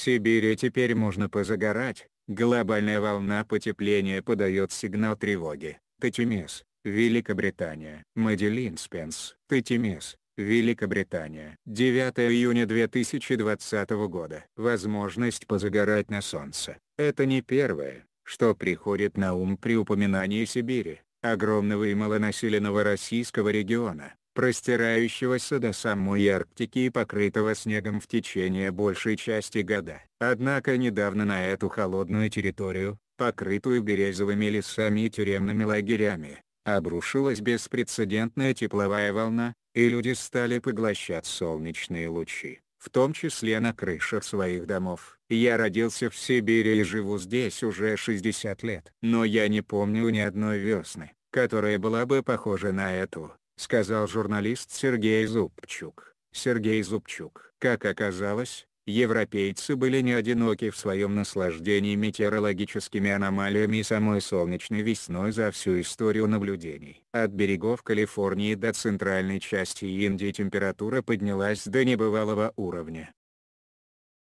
Сибири теперь можно позагорать, глобальная волна потепления подает сигнал тревоги. Тетимес, Великобритания. Маделин Спенс, Тетимес, Великобритания. 9 июня 2020 года. Возможность позагорать на солнце. Это не первое, что приходит на ум при упоминании Сибири, огромного и малонаселенного российского региона простирающегося до самой Арктики и покрытого снегом в течение большей части года. Однако недавно на эту холодную территорию, покрытую березовыми лесами и тюремными лагерями, обрушилась беспрецедентная тепловая волна, и люди стали поглощать солнечные лучи, в том числе на крышах своих домов. Я родился в Сибири и живу здесь уже 60 лет. Но я не помню ни одной весны, которая была бы похожа на эту сказал журналист Сергей Зубчук. Сергей Зубчук. Как оказалось, европейцы были не одиноки в своем наслаждении метеорологическими аномалиями и самой солнечной весной за всю историю наблюдений. От берегов Калифорнии до центральной части Индии температура поднялась до небывалого уровня.